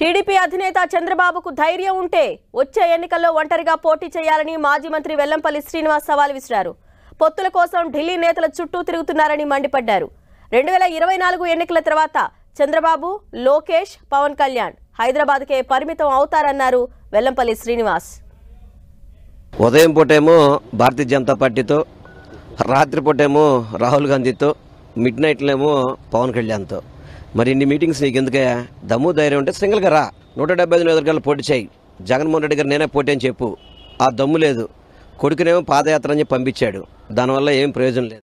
TDP అధినేత చంద్రబాబుకు ధైర్యం ఉంటే వచ్చే ఎన్నికల్లో ఒంటరిగా పోటీ చేయాలని మాజీ మంత్రి వెల్లంపల్లి శ్రీనివాస్ సవాల్ విసిరారు పొత్తుల కోసం ఢిల్లీ నేతల చుట్టూ తిరుగుతున్నారని మండిపడ్డారు రెండు వేల ఇరవై నాలుగు ఎన్నికల తర్వాత చంద్రబాబు లోకేష్ పవన్ కళ్యాణ్ హైదరాబాద్కే పరిమితం అవుతారన్నారు వెల్లంపల్లి శ్రీనివాస్ ఉదయం పూటేమో భారతీయ జనతా పార్టీతో రాత్రిపూటేమో రాహుల్ గాంధీతో మిడ్ నైట్లేమో పవన్ కళ్యాణ్తో మరి ఇన్ని మీటింగ్స్ నీకు ఎందుకయ్యా దమ్ము ధైర్యం ఉంటే సింగిల్గా రా నూట డెబ్బై ఐదు నియోజకవర్గాలు పోటీ చేయి జగన్మోహన్ రెడ్డి గారు నేనే పోటీ అని చెప్పు ఆ దమ్ము లేదు కొడుకునేమో పాదయాత్ర అని చెప్పి పంపించాడు దానివల్ల ఏం ప్రయోజనం లేదు